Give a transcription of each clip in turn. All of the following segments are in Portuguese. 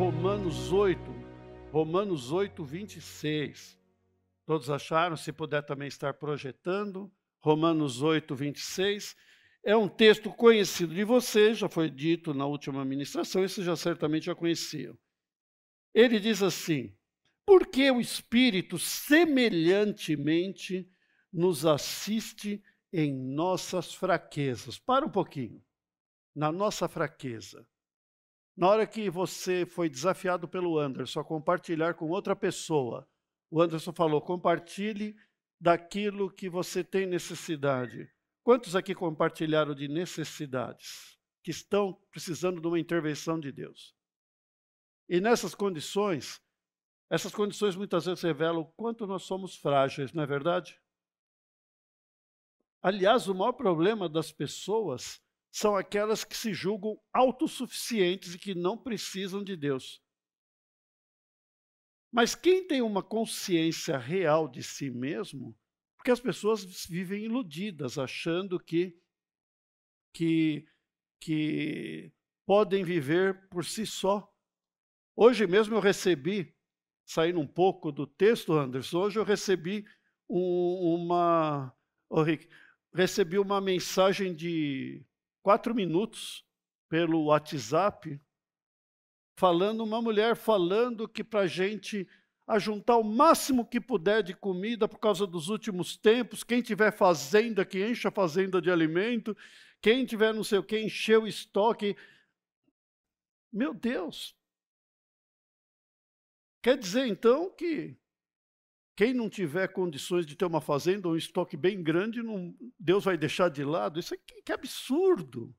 Romanos 8, Romanos 8, 26. Todos acharam? Se puder também estar projetando. Romanos 8, 26. É um texto conhecido de vocês, já foi dito na última ministração, isso já certamente já conheciam. Ele diz assim: Porque o Espírito semelhantemente nos assiste em nossas fraquezas. Para um pouquinho. Na nossa fraqueza. Na hora que você foi desafiado pelo Anderson a compartilhar com outra pessoa, o Anderson falou: compartilhe daquilo que você tem necessidade. Quantos aqui compartilharam de necessidades que estão precisando de uma intervenção de Deus? E nessas condições, essas condições muitas vezes revelam o quanto nós somos frágeis, não é verdade? Aliás, o maior problema das pessoas são aquelas que se julgam autossuficientes e que não precisam de Deus. Mas quem tem uma consciência real de si mesmo, porque as pessoas vivem iludidas, achando que, que, que podem viver por si só. Hoje mesmo eu recebi, saindo um pouco do texto, Anderson, hoje eu recebi um, uma. Oh, Rick, recebi uma mensagem de quatro minutos pelo WhatsApp, falando, uma mulher falando que para a gente ajuntar o máximo que puder de comida por causa dos últimos tempos, quem tiver fazenda, que encha a fazenda de alimento, quem tiver não sei o que, encheu o estoque. Meu Deus! Quer dizer então que quem não tiver condições de ter uma fazenda ou um estoque bem grande, não, Deus vai deixar de lado. Isso é que, que absurdo!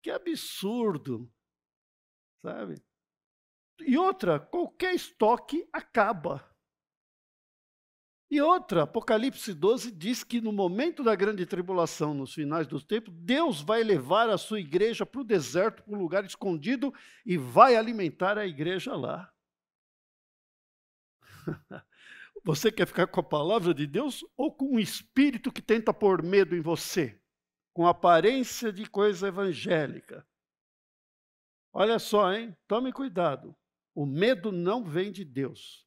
Que absurdo! Sabe? E outra, qualquer estoque acaba. E outra, Apocalipse 12 diz que no momento da grande tribulação, nos finais dos tempos, Deus vai levar a sua igreja para o deserto, para um lugar escondido, e vai alimentar a igreja lá. Você quer ficar com a palavra de Deus ou com um espírito que tenta pôr medo em você? Com aparência de coisa evangélica. Olha só, hein? Tome cuidado. O medo não vem de Deus.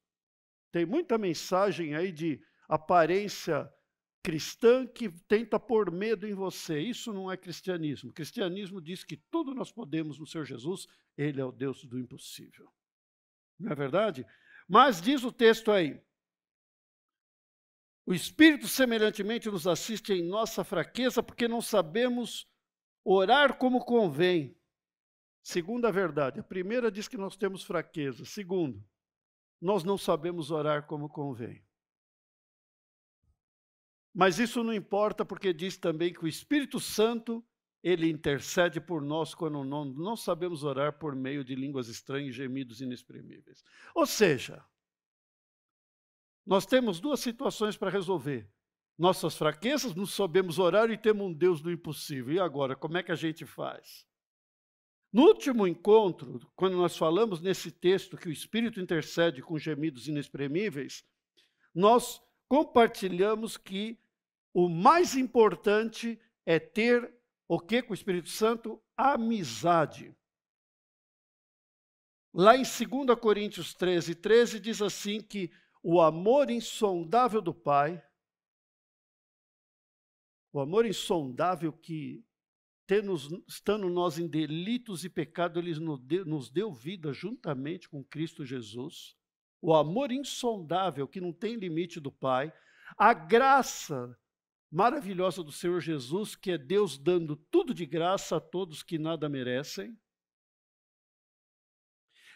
Tem muita mensagem aí de aparência cristã que tenta pôr medo em você. Isso não é cristianismo. O cristianismo diz que tudo nós podemos no Senhor Jesus, ele é o Deus do impossível. Não é verdade? Mas diz o texto aí: o Espírito semelhantemente nos assiste em nossa fraqueza, porque não sabemos orar como convém. Segunda verdade, a primeira diz que nós temos fraqueza. Segundo, nós não sabemos orar como convém. Mas isso não importa, porque diz também que o Espírito Santo, ele intercede por nós quando não, não sabemos orar por meio de línguas estranhas e gemidos inexprimíveis. Ou seja, nós temos duas situações para resolver. Nossas fraquezas, não sabemos orar e temos um Deus do impossível. E agora, como é que a gente faz? No último encontro, quando nós falamos nesse texto que o Espírito intercede com gemidos inexprimíveis, nós compartilhamos que o mais importante é ter o que com o Espírito Santo? Amizade. Lá em 2 Coríntios 13, 13 diz assim que o amor insondável do Pai, o amor insondável que, estando nós em delitos e pecado, ele nos deu vida juntamente com Cristo Jesus, o amor insondável que não tem limite do Pai, a graça maravilhosa do Senhor Jesus, que é Deus dando tudo de graça a todos que nada merecem,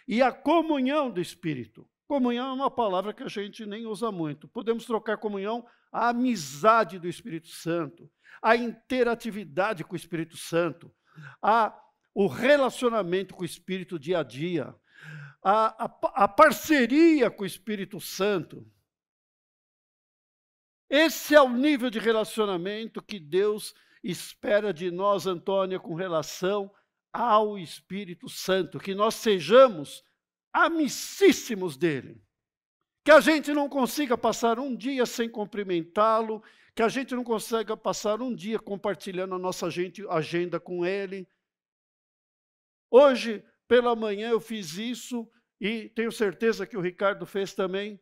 e a comunhão do Espírito. Comunhão é uma palavra que a gente nem usa muito. Podemos trocar comunhão a amizade do Espírito Santo, a interatividade com o Espírito Santo, a, o relacionamento com o Espírito dia a dia, a, a, a parceria com o Espírito Santo. Esse é o nível de relacionamento que Deus espera de nós, Antônia, com relação ao Espírito Santo, que nós sejamos amicíssimos dele. Que a gente não consiga passar um dia sem cumprimentá-lo, que a gente não consiga passar um dia compartilhando a nossa agenda com ele. Hoje, pela manhã, eu fiz isso e tenho certeza que o Ricardo fez também.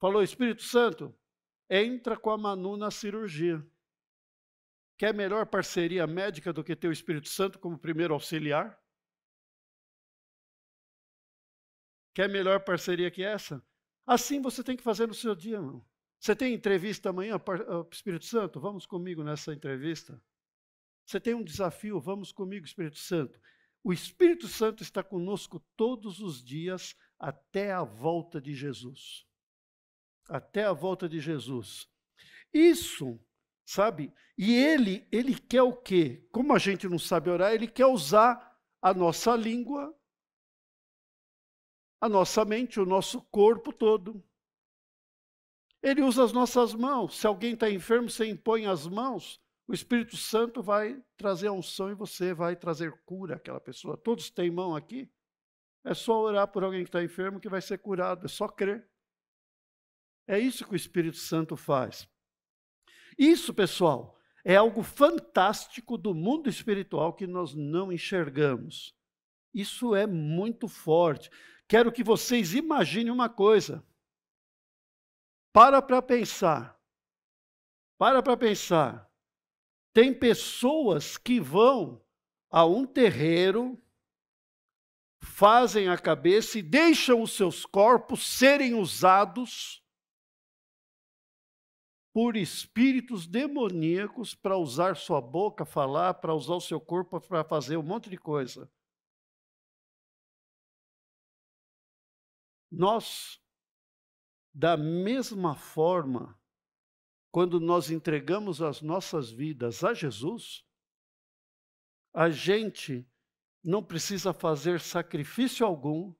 Falou, Espírito Santo, entra com a Manu na cirurgia. Quer melhor parceria médica do que ter o Espírito Santo como primeiro auxiliar? Quer é melhor parceria que essa? Assim você tem que fazer no seu dia, irmão. Você tem entrevista amanhã, ah, Espírito Santo? Vamos comigo nessa entrevista. Você tem um desafio? Vamos comigo, Espírito Santo. O Espírito Santo está conosco todos os dias até a volta de Jesus. Até a volta de Jesus. Isso, sabe? E ele, ele quer o quê? Como a gente não sabe orar, ele quer usar a nossa língua a nossa mente, o nosso corpo todo. Ele usa as nossas mãos. Se alguém está enfermo, você impõe as mãos. O Espírito Santo vai trazer a unção e você vai trazer cura àquela pessoa. Todos têm mão aqui? É só orar por alguém que está enfermo que vai ser curado, é só crer. É isso que o Espírito Santo faz. Isso, pessoal, é algo fantástico do mundo espiritual que nós não enxergamos. Isso é muito forte quero que vocês imaginem uma coisa. Para para pensar. Para para pensar. Tem pessoas que vão a um terreiro, fazem a cabeça e deixam os seus corpos serem usados por espíritos demoníacos para usar sua boca, falar, para usar o seu corpo para fazer um monte de coisa. Nós, da mesma forma, quando nós entregamos as nossas vidas a Jesus, a gente não precisa fazer sacrifício algum,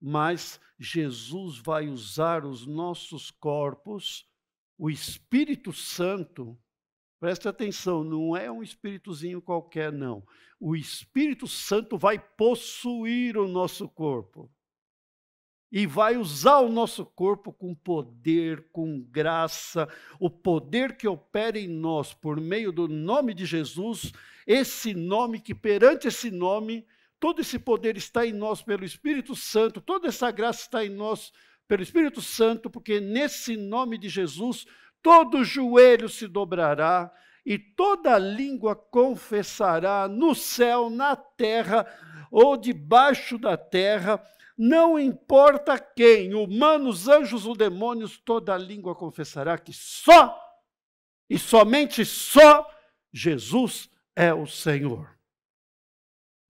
mas Jesus vai usar os nossos corpos, o Espírito Santo. Preste atenção, não é um espíritozinho qualquer, não. O Espírito Santo vai possuir o nosso corpo e vai usar o nosso corpo com poder, com graça, o poder que opera em nós por meio do nome de Jesus, esse nome que perante esse nome, todo esse poder está em nós pelo Espírito Santo, toda essa graça está em nós pelo Espírito Santo, porque nesse nome de Jesus todo joelho se dobrará e toda língua confessará no céu, na terra ou debaixo da terra não importa quem, humanos, anjos ou demônios, toda língua confessará que só e somente só Jesus é o Senhor.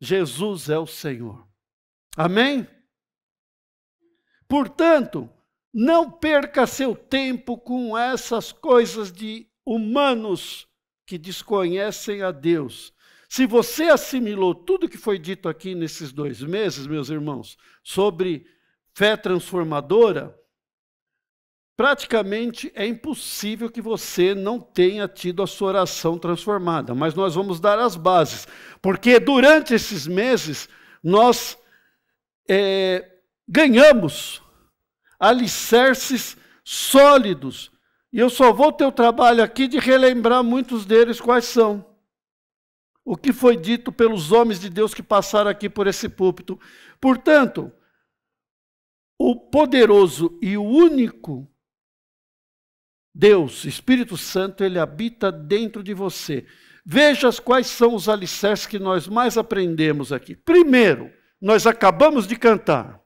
Jesus é o Senhor. Amém? Portanto, não perca seu tempo com essas coisas de humanos que desconhecem a Deus. Se você assimilou tudo que foi dito aqui nesses dois meses, meus irmãos, sobre fé transformadora, praticamente é impossível que você não tenha tido a sua oração transformada. Mas nós vamos dar as bases, porque durante esses meses nós é, ganhamos alicerces sólidos. E eu só vou ter o trabalho aqui de relembrar muitos deles quais são o que foi dito pelos homens de Deus que passaram aqui por esse púlpito. Portanto, o poderoso e o único Deus, Espírito Santo, ele habita dentro de você. Veja quais são os alicerces que nós mais aprendemos aqui. Primeiro, nós acabamos de cantar.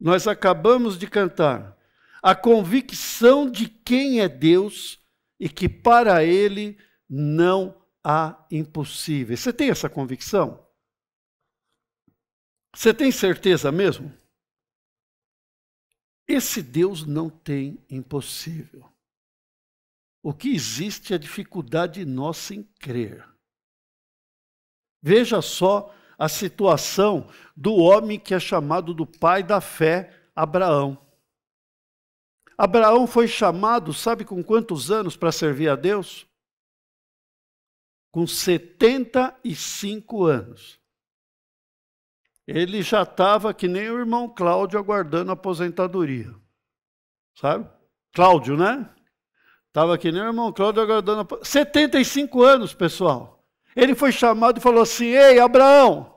Nós acabamos de cantar a convicção de quem é Deus e que para ele não há impossíveis. Você tem essa convicção? Você tem certeza mesmo? Esse Deus não tem impossível. O que existe é dificuldade nossa em crer. Veja só a situação do homem que é chamado do pai da fé, Abraão. Abraão foi chamado, sabe com quantos anos para servir a Deus? com 75 anos. Ele já estava que nem o irmão Cláudio aguardando a aposentadoria. Sabe? Cláudio, né? Estava que nem o irmão Cláudio aguardando a 75 anos, pessoal. Ele foi chamado e falou assim: Ei, Abraão,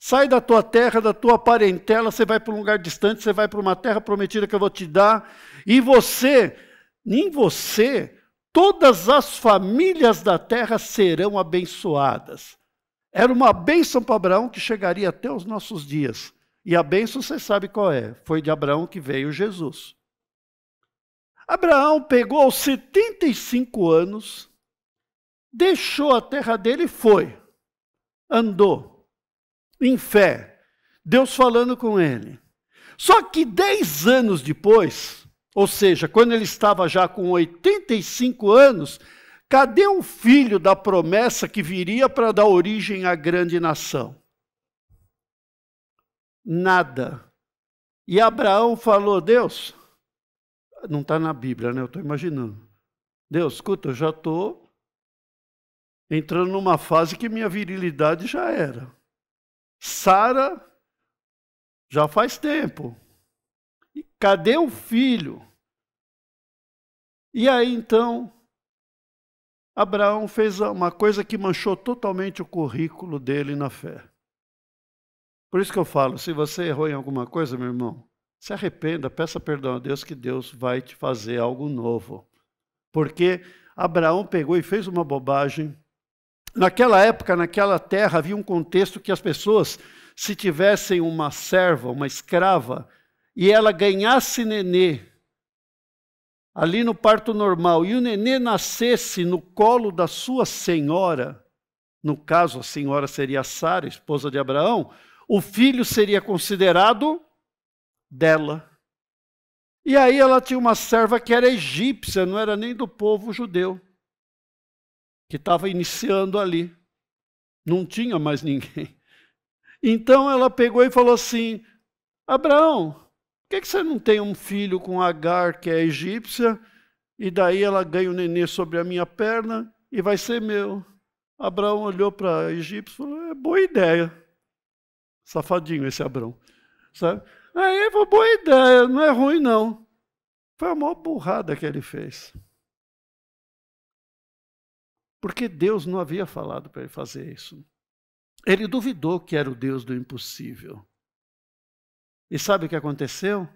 sai da tua terra, da tua parentela, você vai para um lugar distante, você vai para uma terra prometida que eu vou te dar, e você, em você todas as famílias da terra serão abençoadas. Era uma bênção para Abraão que chegaria até os nossos dias. E a bênção você sabe qual é? Foi de Abraão que veio Jesus. Abraão pegou aos 75 anos, deixou a terra dele e foi. Andou em fé, Deus falando com ele. Só que dez anos depois, ou seja, quando ele estava já com 85 anos, cadê o filho da promessa que viria para dar origem à grande nação? Nada. E Abraão falou: Deus, não está na Bíblia, né? Eu estou imaginando. Deus, escuta, eu já estou entrando numa fase que minha virilidade já era. Sara já faz tempo. Cadê o filho? E aí então, Abraão fez uma coisa que manchou totalmente o currículo dele na fé. Por isso que eu falo: se você errou em alguma coisa, meu irmão, se arrependa, peça perdão a Deus, que Deus vai te fazer algo novo. Porque Abraão pegou e fez uma bobagem. Naquela época, naquela terra, havia um contexto que as pessoas, se tivessem uma serva, uma escrava, e ela ganhasse nenê ali no parto normal e o nenê nascesse no colo da sua senhora, no caso a senhora seria Sara, esposa de Abraão, o filho seria considerado dela. E aí ela tinha uma serva que era egípcia, não era nem do povo judeu, que estava iniciando ali. Não tinha mais ninguém. Então ela pegou e falou assim: Abraão, por que, que você não tem um filho com Agar, que é egípcia, e daí ela ganha o um nenê sobre a minha perna e vai ser meu? Abraão olhou para egípcio e falou: é boa ideia. Safadinho esse Abraão. Sabe? Aí ah, é, falou: boa ideia, não é ruim não. Foi a maior burrada que ele fez. Porque Deus não havia falado para ele fazer isso. Ele duvidou que era o Deus do impossível. E sabe o que aconteceu?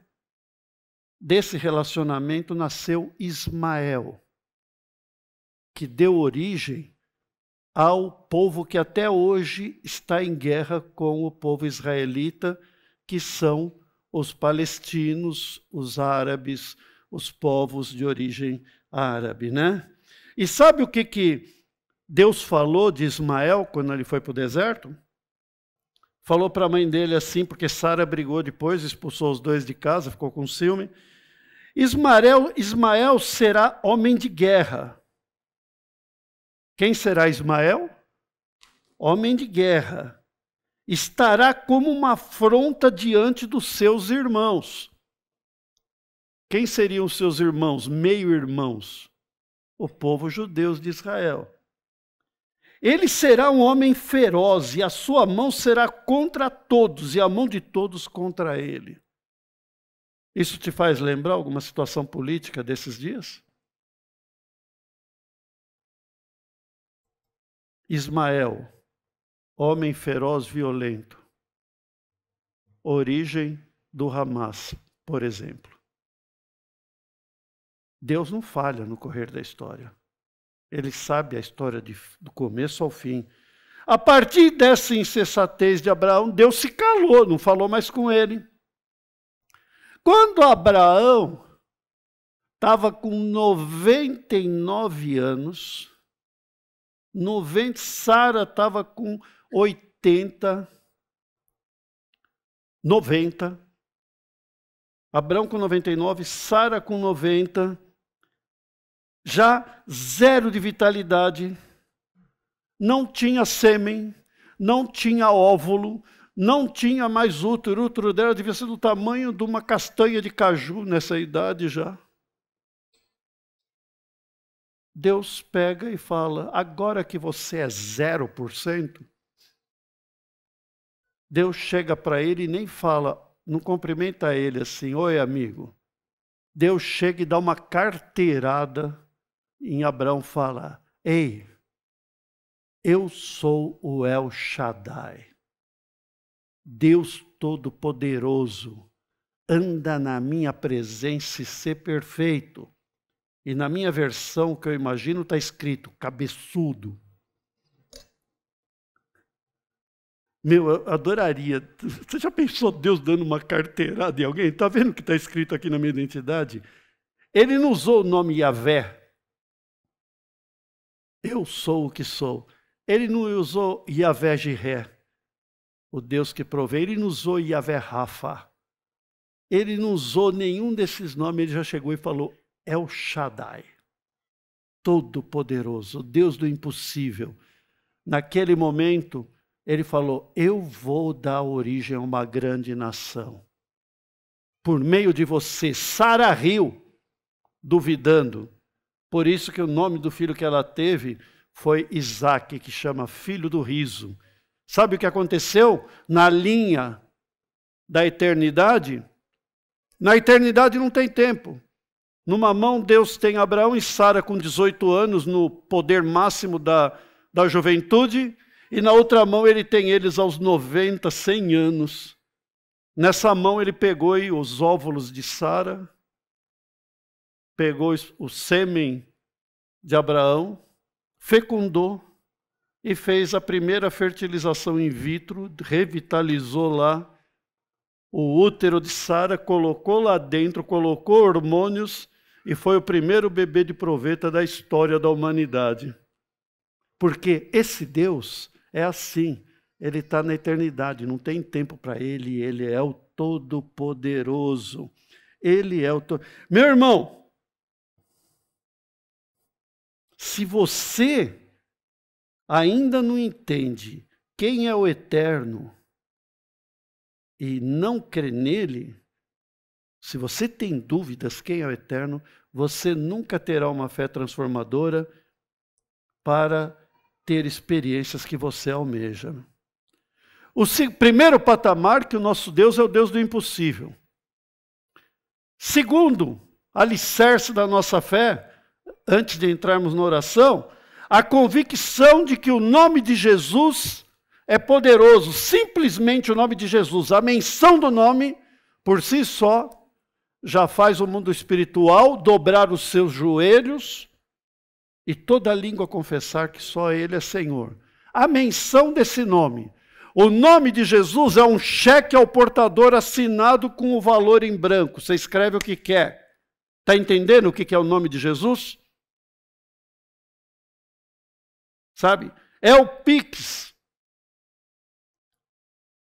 Desse relacionamento nasceu Ismael, que deu origem ao povo que até hoje está em guerra com o povo israelita, que são os palestinos, os árabes, os povos de origem árabe, né? E sabe o que, que Deus falou de Ismael quando ele foi para o deserto? falou para a mãe dele assim, porque Sara brigou depois, expulsou os dois de casa, ficou com ciúme. Ismael, Ismael será homem de guerra. Quem será Ismael? Homem de guerra. Estará como uma afronta diante dos seus irmãos. Quem seriam os seus irmãos, meio-irmãos? O povo judeu de Israel. Ele será um homem feroz, e a sua mão será contra todos, e a mão de todos contra ele. Isso te faz lembrar alguma situação política desses dias? Ismael, homem feroz violento, origem do Hamas, por exemplo. Deus não falha no correr da história. Ele sabe a história de, do começo ao fim. A partir dessa insensatez de Abraão, Deus se calou, não falou mais com ele. Quando Abraão estava com 99 anos, 90, Sara estava com 80, 90. Abraão com 99, Sara com 90 já zero de vitalidade, não tinha sêmen, não tinha óvulo, não tinha mais útero. O útero dela devia ser do tamanho de uma castanha de caju nessa idade já. Deus pega e fala: agora que você é 0%, Deus chega para ele e nem fala, não cumprimenta ele assim: oi, amigo. Deus chega e dá uma carteirada em Abraão fala: Ei, eu sou o El Shaddai, Deus Todo-Poderoso, anda na minha presença e ser perfeito. E na minha versão, que eu imagino, está escrito cabeçudo. Meu, eu adoraria. Você já pensou Deus dando uma carteirada em alguém? Está vendo o que está escrito aqui na minha identidade? Ele não usou o nome Yahvé, eu sou o que sou. Ele não usou Yahvé Jiré, o Deus que provê. Ele não usou Yahvé Rafa. Ele não usou nenhum desses nomes. Ele já chegou e falou: É o Shaddai, Todo-Poderoso, Deus do impossível. Naquele momento, ele falou: Eu vou dar origem a uma grande nação. Por meio de você, Sara riu, duvidando. Por isso que o nome do filho que ela teve foi Isaac, que chama filho do riso. Sabe o que aconteceu na linha da eternidade? Na eternidade não tem tempo. Numa mão, Deus tem Abraão e Sara com 18 anos, no poder máximo da, da juventude, e na outra mão, ele tem eles aos 90, 100 anos. Nessa mão, ele pegou os óvulos de Sara, pegou o sêmen de Abraão, fecundou e fez a primeira fertilização in vitro, revitalizou lá o útero de Sara, colocou lá dentro, colocou hormônios e foi o primeiro bebê de proveta da história da humanidade. Porque esse Deus é assim, ele está na eternidade, não tem tempo para ele, ele é o Todo-Poderoso. Ele é o. To... Meu irmão, se você ainda não entende quem é o eterno e não crê nele, se você tem dúvidas quem é o eterno, você nunca terá uma fé transformadora para ter experiências que você almeja. O primeiro patamar que o nosso Deus é o Deus do impossível. Segundo, alicerce da nossa fé antes de entrarmos na oração, a convicção de que o nome de Jesus é poderoso, simplesmente o nome de Jesus, a menção do nome, por si só, já faz o mundo espiritual dobrar os seus joelhos e toda língua confessar que só Ele é Senhor. A menção desse nome. O nome de Jesus é um cheque ao portador assinado com o valor em branco. Você escreve o que quer. Está entendendo o que é o nome de Jesus? Sabe? É o Pix.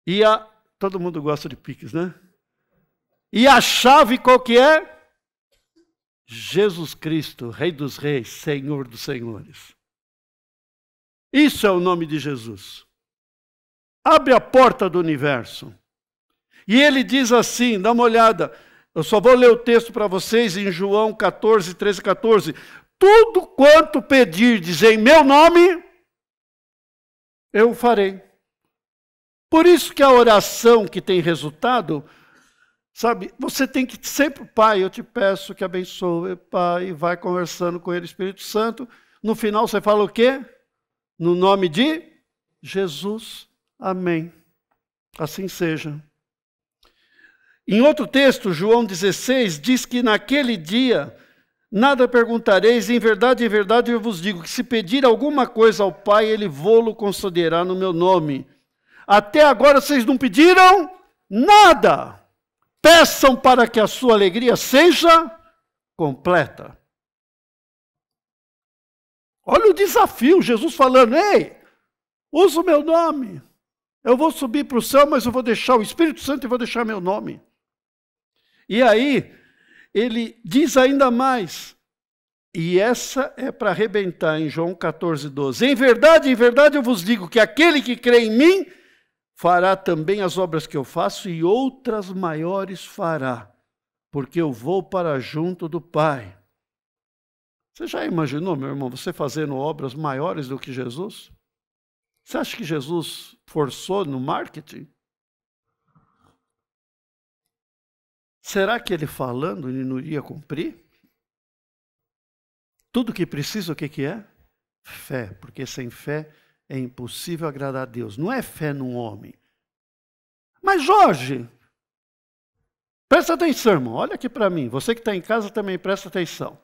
E a. Todo mundo gosta de Pix, né? E a chave qual que é? Jesus Cristo, Rei dos Reis, Senhor dos Senhores. Isso é o nome de Jesus. Abre a porta do universo. E ele diz assim: dá uma olhada. Eu só vou ler o texto para vocês em João 14, 13, 14. Tudo quanto pedirdes em meu nome, eu farei. Por isso que a oração que tem resultado, sabe, você tem que sempre, Pai, eu te peço que abençoe, Pai, vai conversando com ele, Espírito Santo. No final você fala o quê? No nome de Jesus. Amém. Assim seja. Em outro texto, João 16, diz que naquele dia nada perguntareis, em verdade, em verdade eu vos digo que se pedir alguma coisa ao Pai, ele vô-lo concederá no meu nome. Até agora vocês não pediram nada. Peçam para que a sua alegria seja completa. Olha o desafio, Jesus falando: ei, usa o meu nome. Eu vou subir para o céu, mas eu vou deixar o Espírito Santo e vou deixar meu nome. E aí, ele diz ainda mais, e essa é para arrebentar em João 14, 12. Em verdade, em verdade eu vos digo que aquele que crê em mim fará também as obras que eu faço e outras maiores fará, porque eu vou para junto do Pai. Você já imaginou, meu irmão, você fazendo obras maiores do que Jesus? Você acha que Jesus forçou no marketing? Será que ele falando ele não iria cumprir? Tudo que precisa, o que, que é? Fé, porque sem fé é impossível agradar a Deus. Não é fé num homem. Mas Jorge presta atenção, irmão, olha aqui para mim. Você que está em casa também presta atenção.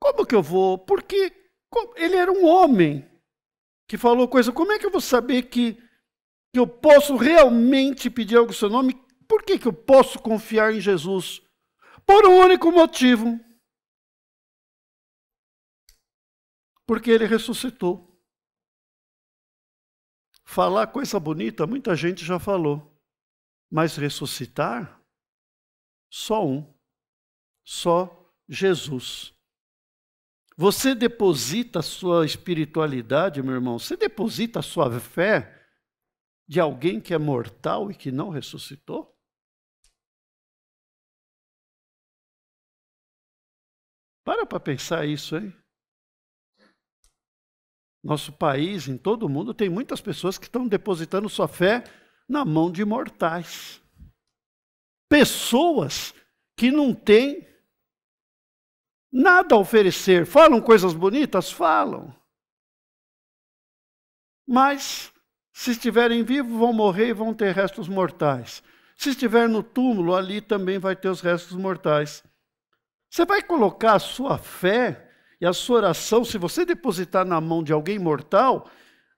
Como que eu vou? Porque ele era um homem que falou coisa. Como é que eu vou saber que, que eu posso realmente pedir algo no seu nome por que, que eu posso confiar em Jesus? Por um único motivo. Porque ele ressuscitou. Falar coisa bonita, muita gente já falou. Mas ressuscitar, só um. Só Jesus. Você deposita a sua espiritualidade, meu irmão, você deposita a sua fé de alguém que é mortal e que não ressuscitou? Para para pensar isso, hein? Nosso país, em todo o mundo, tem muitas pessoas que estão depositando sua fé na mão de mortais. Pessoas que não têm nada a oferecer. Falam coisas bonitas? Falam. Mas, se estiverem vivos, vão morrer e vão ter restos mortais. Se estiver no túmulo, ali também vai ter os restos mortais. Você vai colocar a sua fé e a sua oração, se você depositar na mão de alguém mortal,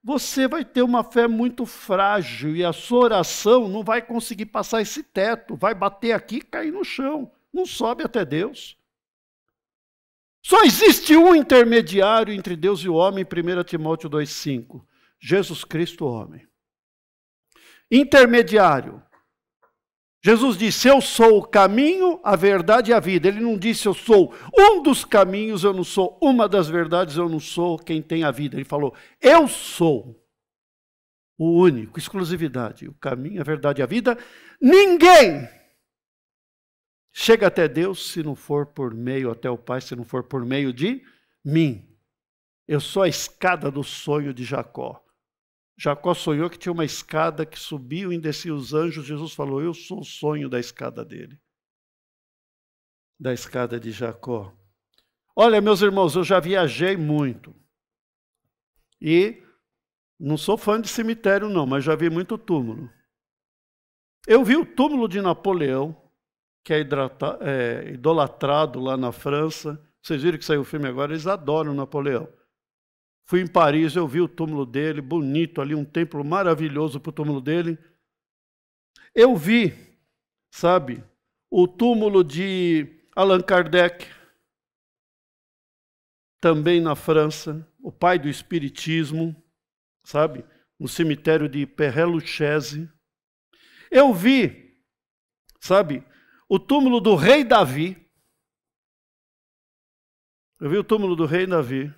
você vai ter uma fé muito frágil e a sua oração não vai conseguir passar esse teto, vai bater aqui e cair no chão, não sobe até Deus. Só existe um intermediário entre Deus e o homem, 1 Timóteo 2,5: Jesus Cristo, homem. Intermediário. Jesus disse: Eu sou o caminho, a verdade e a vida. Ele não disse: Eu sou um dos caminhos, eu não sou uma das verdades, eu não sou quem tem a vida. Ele falou: Eu sou o único, exclusividade, o caminho, a verdade e a vida. Ninguém chega até Deus se não for por meio, até o Pai, se não for por meio de mim. Eu sou a escada do sonho de Jacó. Jacó sonhou que tinha uma escada que subiu e descia assim os anjos. Jesus falou: Eu sou o sonho da escada dele, da escada de Jacó. Olha, meus irmãos, eu já viajei muito. E não sou fã de cemitério, não, mas já vi muito túmulo. Eu vi o túmulo de Napoleão, que é, é idolatrado lá na França. Vocês viram que saiu o filme agora? Eles adoram Napoleão. Fui em Paris, eu vi o túmulo dele, bonito ali, um templo maravilhoso para o túmulo dele. Eu vi, sabe, o túmulo de Allan Kardec, também na França, o pai do Espiritismo, sabe, no cemitério de Perreluchese. Eu vi, sabe, o túmulo do rei Davi. Eu vi o túmulo do rei Davi.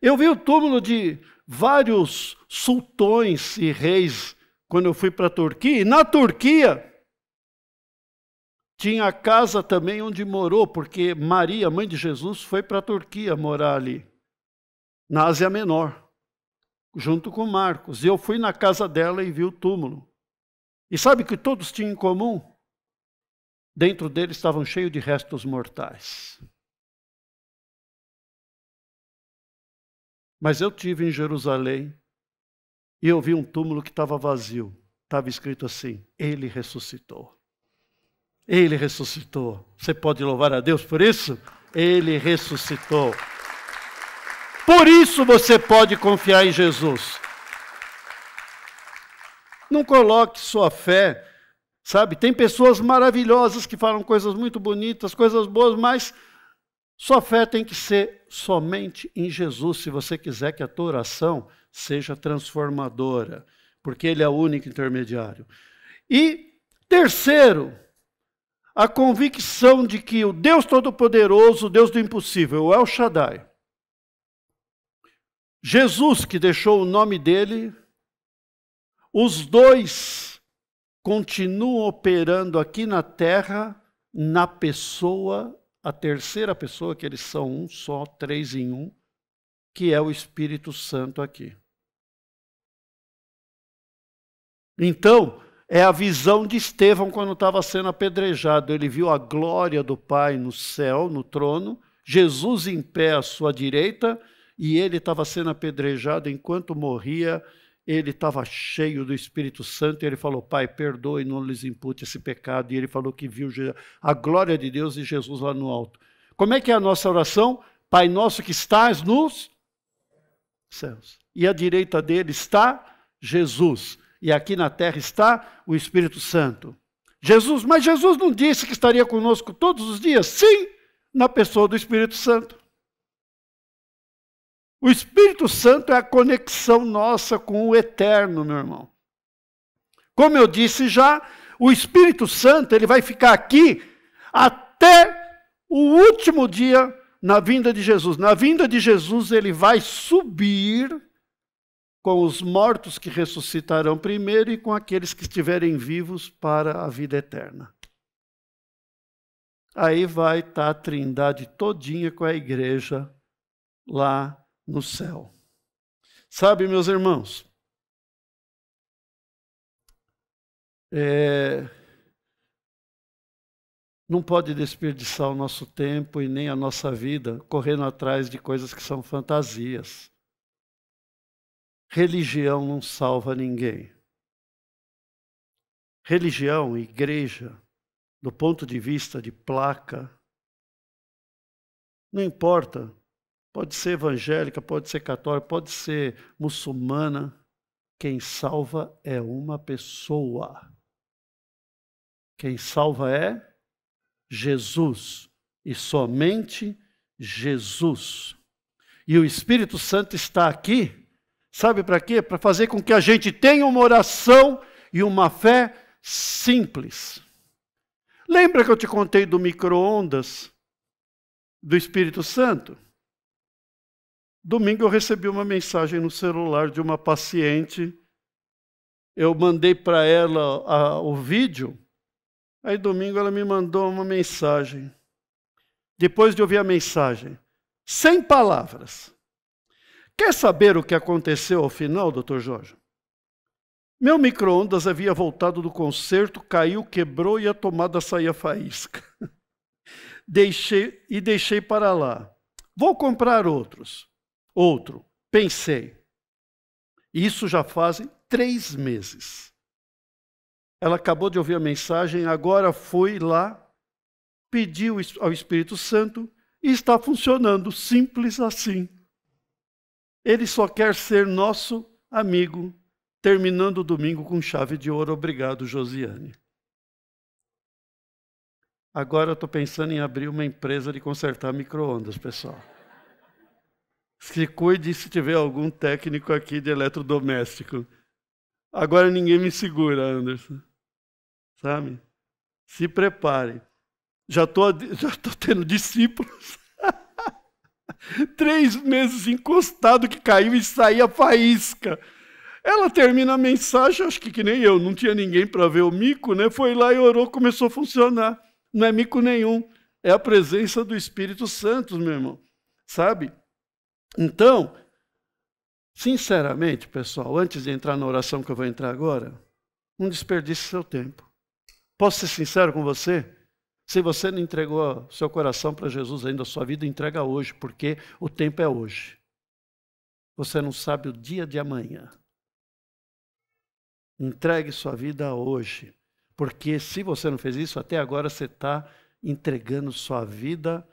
Eu vi o túmulo de vários sultões e reis quando eu fui para a Turquia. E na Turquia tinha a casa também onde morou, porque Maria, mãe de Jesus, foi para a Turquia morar ali, na Ásia Menor, junto com Marcos. E eu fui na casa dela e vi o túmulo. E sabe o que todos tinham em comum? Dentro dele estavam cheios de restos mortais. Mas eu tive em Jerusalém e eu vi um túmulo que estava vazio. Estava escrito assim: Ele ressuscitou. Ele ressuscitou. Você pode louvar a Deus por isso? Ele ressuscitou. Por isso você pode confiar em Jesus. Não coloque sua fé, sabe? Tem pessoas maravilhosas que falam coisas muito bonitas, coisas boas, mas sua fé tem que ser somente em Jesus se você quiser que a tua oração seja transformadora, porque ele é o único intermediário. E terceiro, a convicção de que o Deus Todo-Poderoso, o Deus do impossível, é o El Shaddai, Jesus que deixou o nome dele, os dois continuam operando aqui na terra na pessoa a terceira pessoa, que eles são um só, três em um, que é o Espírito Santo aqui. Então, é a visão de Estevão quando estava sendo apedrejado. Ele viu a glória do Pai no céu, no trono, Jesus em pé à sua direita, e ele estava sendo apedrejado enquanto morria ele estava cheio do Espírito Santo, e ele falou: Pai, perdoe, não lhes impute esse pecado. E ele falou que viu a glória de Deus e Jesus lá no alto. Como é que é a nossa oração? Pai nosso que estás nos céus. E à direita dele está Jesus. E aqui na terra está o Espírito Santo. Jesus, mas Jesus não disse que estaria conosco todos os dias? Sim, na pessoa do Espírito Santo. O Espírito Santo é a conexão nossa com o eterno, meu irmão. Como eu disse já, o Espírito Santo ele vai ficar aqui até o último dia na vinda de Jesus. Na vinda de Jesus, ele vai subir com os mortos que ressuscitarão primeiro e com aqueles que estiverem vivos para a vida eterna. Aí vai estar tá a trindade todinha com a igreja lá no céu. Sabe, meus irmãos, é, não pode desperdiçar o nosso tempo e nem a nossa vida correndo atrás de coisas que são fantasias. Religião não salva ninguém. Religião, igreja, do ponto de vista de placa, não importa pode ser evangélica, pode ser católica, pode ser muçulmana. Quem salva é uma pessoa. Quem salva é Jesus e somente Jesus. E o Espírito Santo está aqui, sabe para quê? Para fazer com que a gente tenha uma oração e uma fé simples. Lembra que eu te contei do micro-ondas do Espírito Santo? Domingo eu recebi uma mensagem no celular de uma paciente. Eu mandei para ela a, o vídeo. Aí domingo ela me mandou uma mensagem. Depois de ouvir a mensagem, sem palavras. Quer saber o que aconteceu ao final, doutor Jorge? Meu micro-ondas havia voltado do concerto, caiu, quebrou e a tomada saía faísca. Deixei e deixei para lá. Vou comprar outros. Outro, pensei. Isso já fazem três meses. Ela acabou de ouvir a mensagem, agora foi lá, pediu ao Espírito Santo e está funcionando, simples assim. Ele só quer ser nosso amigo, terminando o domingo com chave de ouro. Obrigado, Josiane. Agora eu estou pensando em abrir uma empresa de consertar micro-ondas, pessoal. Se cuide se tiver algum técnico aqui de eletrodoméstico. Agora ninguém me segura, Anderson. Sabe? Se prepare. Já estou já tô tendo discípulos. Três meses encostado que caiu e saía faísca. Ela termina a mensagem, acho que que nem eu, não tinha ninguém para ver o mico, né? Foi lá e orou, começou a funcionar. Não é mico nenhum, é a presença do Espírito Santo, meu irmão. Sabe? Então, sinceramente, pessoal, antes de entrar na oração que eu vou entrar agora, não desperdice seu tempo. Posso ser sincero com você? Se você não entregou seu coração para Jesus ainda, a sua vida entrega hoje, porque o tempo é hoje. Você não sabe o dia de amanhã. Entregue sua vida hoje, porque se você não fez isso, até agora você está entregando sua vida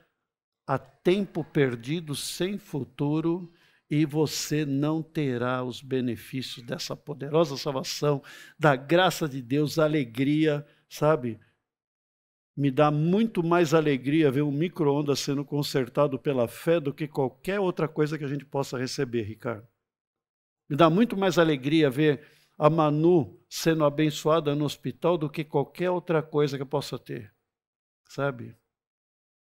a tempo perdido sem futuro e você não terá os benefícios dessa poderosa salvação, da graça de Deus, alegria, sabe? Me dá muito mais alegria ver um micro-ondas sendo consertado pela fé do que qualquer outra coisa que a gente possa receber, Ricardo. Me dá muito mais alegria ver a Manu sendo abençoada no hospital do que qualquer outra coisa que eu possa ter, sabe?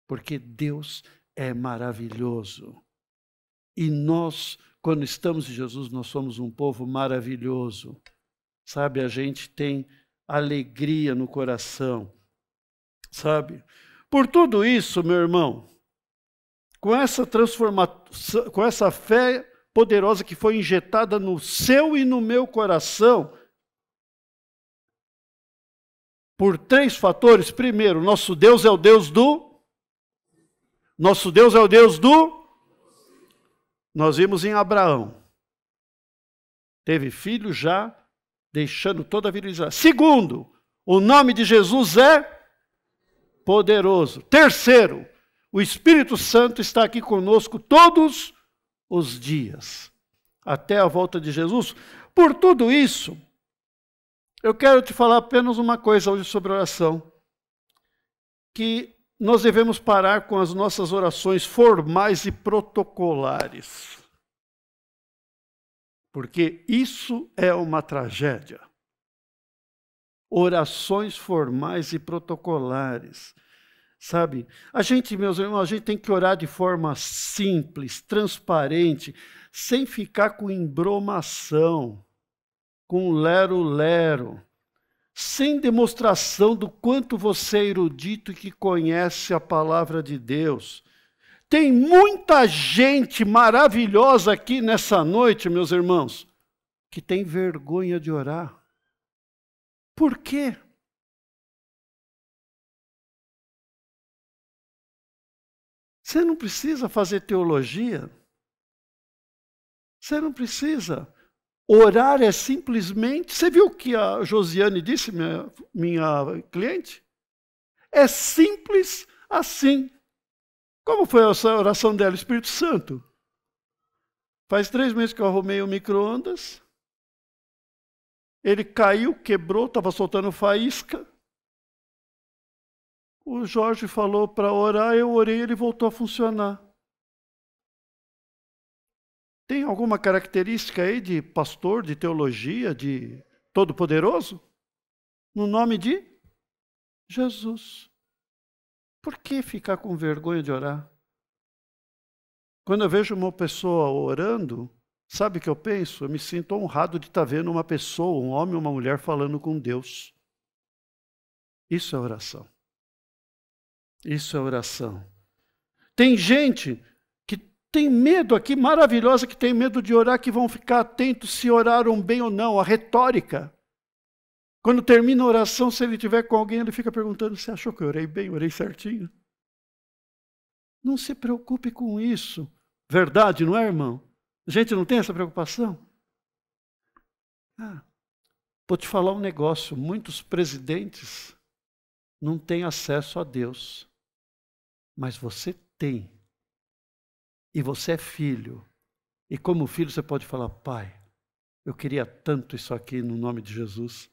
porque Deus é maravilhoso. E nós, quando estamos em Jesus, nós somos um povo maravilhoso. Sabe, a gente tem alegria no coração. Sabe? Por tudo isso, meu irmão, com essa transformação, com essa fé poderosa que foi injetada no seu e no meu coração, por três fatores. Primeiro, nosso Deus é o Deus do nosso Deus é o Deus do. Nós vimos em Abraão. Teve filho já, deixando toda a vida de Israel. Segundo, o nome de Jesus é poderoso. Terceiro, o Espírito Santo está aqui conosco todos os dias, até a volta de Jesus. Por tudo isso, eu quero te falar apenas uma coisa hoje sobre oração, que nós devemos parar com as nossas orações formais e protocolares. Porque isso é uma tragédia. Orações formais e protocolares. Sabe? A gente, meus irmãos, a gente tem que orar de forma simples, transparente, sem ficar com embromação, com lero-lero sem demonstração do quanto você é erudito e que conhece a palavra de Deus. Tem muita gente maravilhosa aqui nessa noite, meus irmãos, que tem vergonha de orar. Por quê? Você não precisa fazer teologia. Você não precisa Orar é simplesmente. Você viu o que a Josiane disse, minha, minha cliente? É simples assim. Como foi essa oração dela, Espírito Santo? Faz três meses que eu arrumei o um micro-ondas. Ele caiu, quebrou, estava soltando faísca. O Jorge falou para orar, eu orei, e ele voltou a funcionar. Tem alguma característica aí de pastor, de teologia, de todo-poderoso? No nome de Jesus. Por que ficar com vergonha de orar? Quando eu vejo uma pessoa orando, sabe o que eu penso? Eu me sinto honrado de estar tá vendo uma pessoa, um homem ou uma mulher falando com Deus. Isso é oração. Isso é oração. Tem gente tem medo aqui, maravilhosa, que tem medo de orar, que vão ficar atentos se oraram bem ou não, a retórica. Quando termina a oração, se ele tiver com alguém, ele fica perguntando: Você achou que eu orei bem, orei certinho? Não se preocupe com isso. Verdade, não é, irmão? A gente não tem essa preocupação? Ah, vou te falar um negócio: muitos presidentes não têm acesso a Deus, mas você tem e você é filho. E como filho, você pode falar: Pai, eu queria tanto isso aqui no nome de Jesus.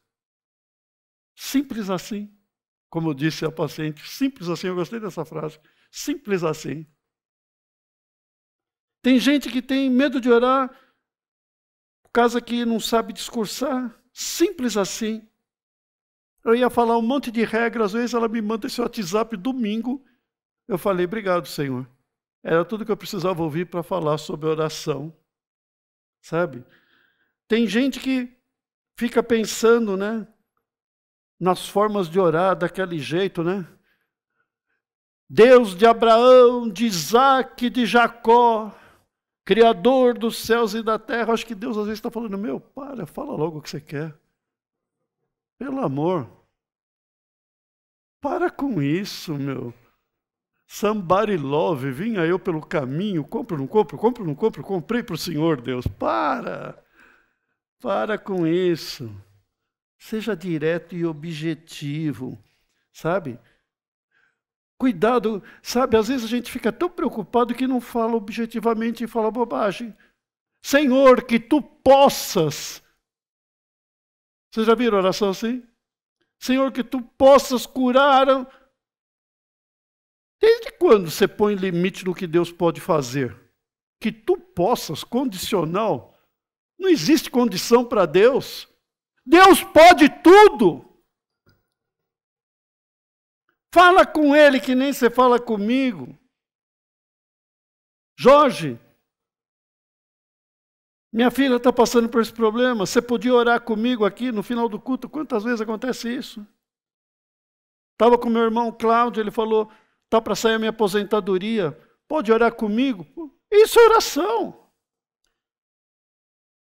Simples assim. Como eu disse a paciente, simples assim, eu gostei dessa frase. Simples assim. Tem gente que tem medo de orar por causa que não sabe discursar. Simples assim. Eu ia falar um monte de regras, às vezes ela me manda esse WhatsApp domingo. Eu falei, obrigado, Senhor. Era tudo que eu precisava ouvir para falar sobre oração. Sabe? Tem gente que fica pensando, né? Nas formas de orar daquele jeito, né? Deus de Abraão, de Isaac, de Jacó, Criador dos céus e da terra. Acho que Deus às vezes está falando: meu, para, fala logo o que você quer. Pelo amor. Para com isso, meu. Somebody love, vinha eu pelo caminho, compro, não compro, compro, não compro, comprei para o Senhor Deus. Para! Para com isso. Seja direto e objetivo, sabe? Cuidado, sabe? Às vezes a gente fica tão preocupado que não fala objetivamente e fala bobagem. Senhor, que tu possas. Vocês já viram oração assim? Senhor, que tu possas curar Desde quando você põe limite no que Deus pode fazer? Que tu possas, condicional. Não existe condição para Deus. Deus pode tudo. Fala com ele que nem você fala comigo. Jorge, minha filha está passando por esse problema. Você podia orar comigo aqui no final do culto? Quantas vezes acontece isso? Estava com meu irmão Cláudio, ele falou: Está para sair a minha aposentadoria. Pode orar comigo? Isso é oração.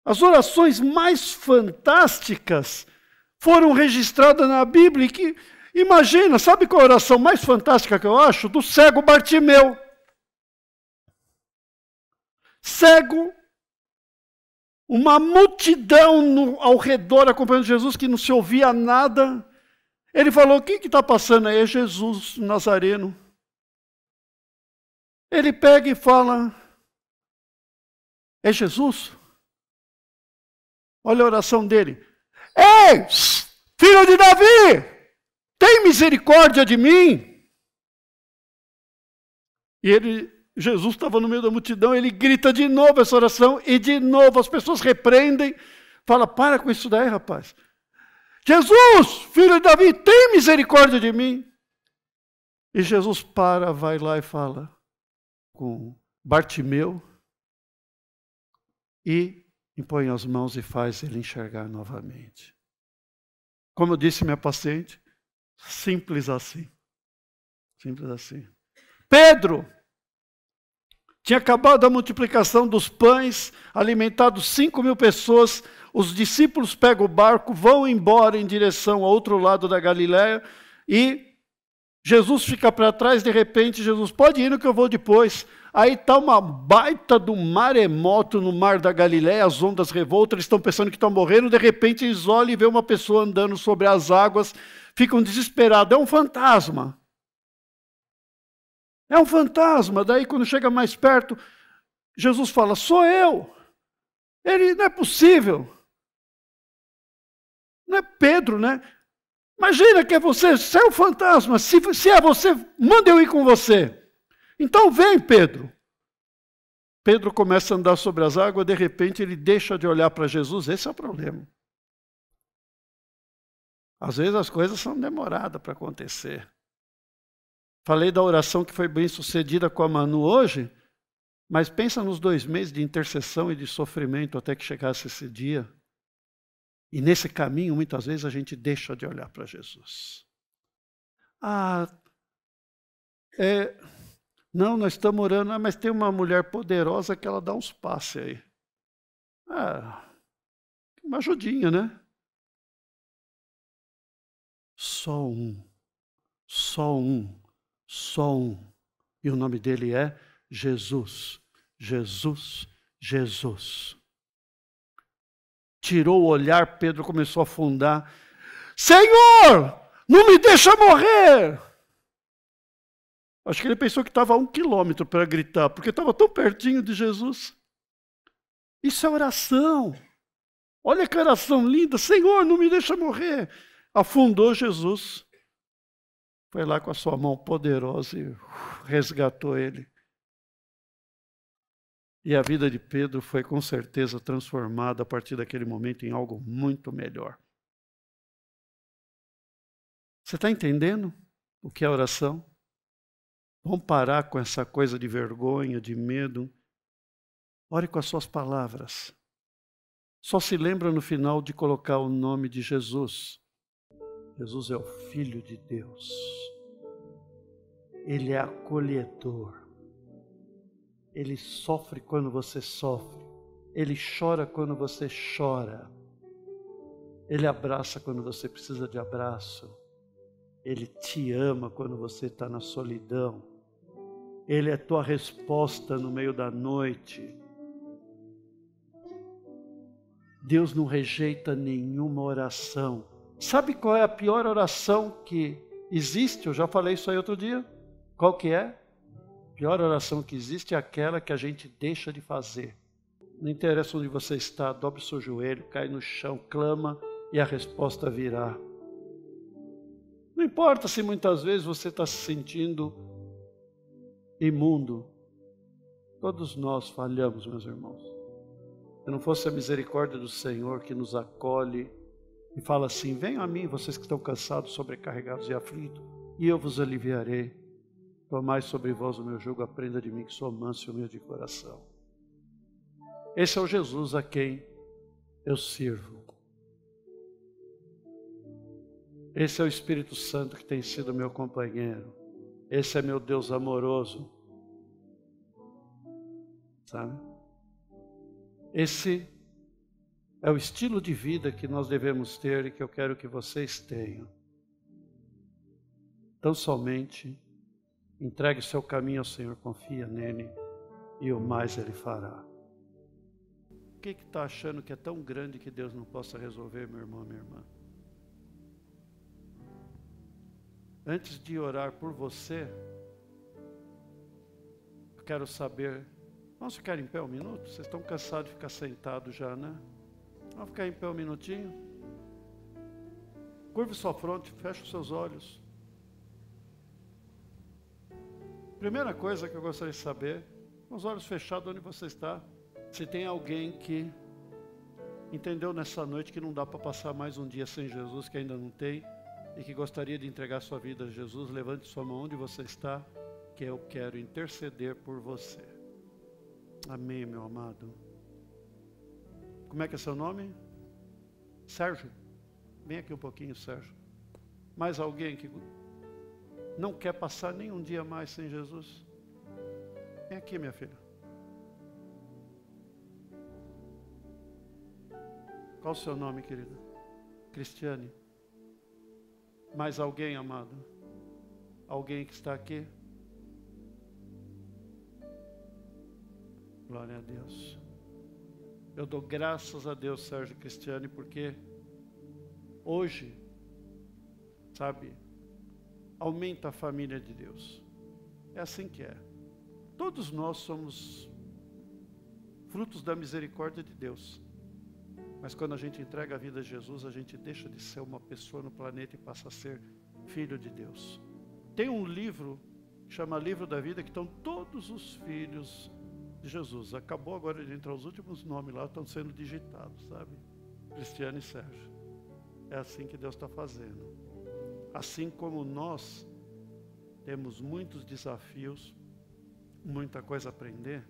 As orações mais fantásticas foram registradas na Bíblia. Que, imagina, sabe qual é a oração mais fantástica que eu acho? Do cego Bartimeu. Cego, uma multidão no, ao redor acompanhando Jesus que não se ouvia nada. Ele falou: O que está passando aí? É Jesus Nazareno. Ele pega e fala: É Jesus? Olha a oração dele: Ei, filho de Davi, tem misericórdia de mim? E ele, Jesus estava no meio da multidão, ele grita de novo essa oração e de novo as pessoas repreendem, fala: Para com isso daí, rapaz. Jesus, filho de Davi, tem misericórdia de mim. E Jesus para, vai lá e fala: com Bartimeu e impõe as mãos e faz ele enxergar novamente. Como eu disse minha paciente, simples assim. Simples assim. Pedro tinha acabado a multiplicação dos pães, alimentado 5 mil pessoas. Os discípulos pegam o barco, vão embora em direção ao outro lado da Galiléia e Jesus fica para trás, de repente, Jesus, pode ir no que eu vou depois. Aí está uma baita do maremoto no mar da Galiléia, as ondas revoltas, eles estão pensando que estão morrendo, de repente eles olham e vê uma pessoa andando sobre as águas, ficam desesperados, é um fantasma. É um fantasma. Daí quando chega mais perto, Jesus fala: "Sou eu". Ele não é possível. Não é Pedro, né? Imagina que é você, você é o fantasma. Se, se é você, manda eu ir com você. Então vem, Pedro. Pedro começa a andar sobre as águas, de repente ele deixa de olhar para Jesus. Esse é o problema. Às vezes as coisas são demoradas para acontecer. Falei da oração que foi bem sucedida com a Manu hoje, mas pensa nos dois meses de intercessão e de sofrimento até que chegasse esse dia. E nesse caminho, muitas vezes, a gente deixa de olhar para Jesus. Ah, é, não, nós estamos orando, ah, mas tem uma mulher poderosa que ela dá uns passes aí. Ah, uma ajudinha, né? Só um, só um, só um. E o nome dele é Jesus, Jesus, Jesus tirou o olhar, Pedro começou a afundar. Senhor, não me deixa morrer! Acho que ele pensou que estava a um quilômetro para gritar, porque estava tão pertinho de Jesus. Isso é oração. Olha que oração linda. Senhor, não me deixa morrer. Afundou Jesus. Foi lá com a sua mão poderosa e resgatou ele. E a vida de Pedro foi com certeza transformada a partir daquele momento em algo muito melhor. Você está entendendo o que é oração? Vamos parar com essa coisa de vergonha, de medo. Ore com as suas palavras. Só se lembra no final de colocar o nome de Jesus. Jesus é o Filho de Deus. Ele é acolhedor. Ele sofre quando você sofre. Ele chora quando você chora. Ele abraça quando você precisa de abraço. Ele te ama quando você está na solidão. Ele é tua resposta no meio da noite. Deus não rejeita nenhuma oração. Sabe qual é a pior oração que existe? Eu já falei isso aí outro dia. Qual que é? pior oração que existe é aquela que a gente deixa de fazer. Não interessa onde você está, dobre seu joelho, cai no chão, clama e a resposta virá. Não importa se muitas vezes você está se sentindo imundo. Todos nós falhamos, meus irmãos. Se não fosse a misericórdia do Senhor que nos acolhe e fala assim: Venham a mim, vocês que estão cansados, sobrecarregados e aflitos, e eu vos aliviarei. Tomai sobre vós o meu jugo, aprenda de mim que sou manso e humilde de coração. Esse é o Jesus a quem eu sirvo. Esse é o Espírito Santo que tem sido meu companheiro. Esse é meu Deus amoroso. Sabe? Esse é o estilo de vida que nós devemos ter e que eu quero que vocês tenham. Tão somente Entregue seu caminho ao Senhor, confia nele e o mais ele fará. O que está achando que é tão grande que Deus não possa resolver, meu irmão, minha irmã? Antes de orar por você, eu quero saber. Vamos ficar em pé um minuto? Vocês estão cansados de ficar sentados já, né? Vamos ficar em pé um minutinho? Curve sua fronte, feche os seus olhos. Primeira coisa que eu gostaria de saber, com os olhos fechados, onde você está, se tem alguém que entendeu nessa noite que não dá para passar mais um dia sem Jesus, que ainda não tem, e que gostaria de entregar sua vida a Jesus, levante sua mão onde você está, que eu quero interceder por você. Amém, meu amado. Como é que é seu nome? Sérgio. Vem aqui um pouquinho, Sérgio. Mais alguém que não quer passar nenhum dia mais sem Jesus? Vem aqui, minha filha. Qual o seu nome, querida? Cristiane. Mais alguém, amado? Alguém que está aqui? Glória a Deus. Eu dou graças a Deus, Sérgio Cristiane, porque hoje, sabe, aumenta a família de Deus. É assim que é. Todos nós somos frutos da misericórdia de Deus. Mas quando a gente entrega a vida a Jesus, a gente deixa de ser uma pessoa no planeta e passa a ser filho de Deus. Tem um livro, que chama Livro da Vida, que estão todos os filhos de Jesus. Acabou agora de entrar os últimos nomes lá, estão sendo digitados, sabe? Cristiano e Sérgio. É assim que Deus está fazendo assim como nós temos muitos desafios, muita coisa a aprender,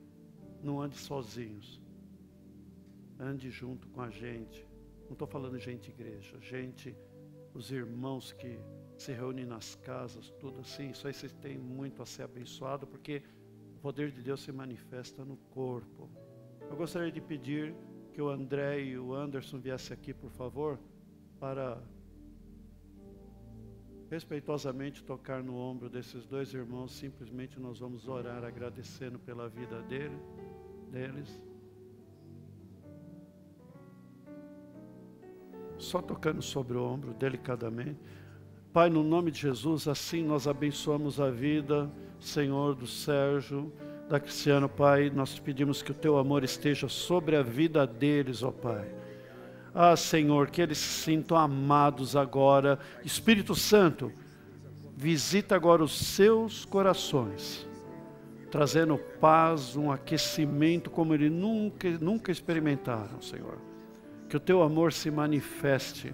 não ande sozinhos. Ande junto com a gente. Não estou falando gente igreja, gente, os irmãos que se reúnem nas casas, tudo assim. Isso aí vocês têm muito a ser abençoado, porque o poder de Deus se manifesta no corpo. Eu gostaria de pedir que o André e o Anderson viessem aqui, por favor, para respeitosamente tocar no ombro desses dois irmãos, simplesmente nós vamos orar agradecendo pela vida dele, deles. Só tocando sobre o ombro, delicadamente. Pai, no nome de Jesus, assim nós abençoamos a vida, Senhor, do Sérgio, da Cristiano, Pai. Nós pedimos que o teu amor esteja sobre a vida deles, ó Pai ah, Senhor, que eles se sintam amados agora. Espírito Santo, visita agora os seus corações, trazendo paz, um aquecimento como eles nunca, nunca experimentaram, Senhor. Que o teu amor se manifeste.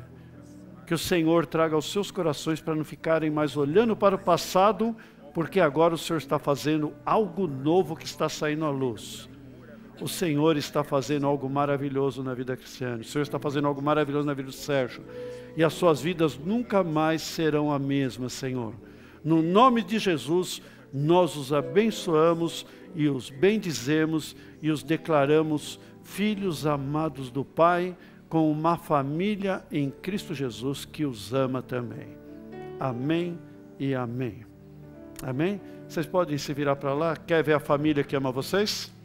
Que o Senhor traga aos seus corações para não ficarem mais olhando para o passado, porque agora o Senhor está fazendo algo novo que está saindo à luz. O Senhor está fazendo algo maravilhoso na vida cristiana. O Senhor está fazendo algo maravilhoso na vida do Sérgio. E as suas vidas nunca mais serão a mesma, Senhor. No nome de Jesus, nós os abençoamos e os bendizemos e os declaramos filhos amados do Pai, com uma família em Cristo Jesus que os ama também. Amém e amém. Amém? Vocês podem se virar para lá? Quer ver a família que ama vocês?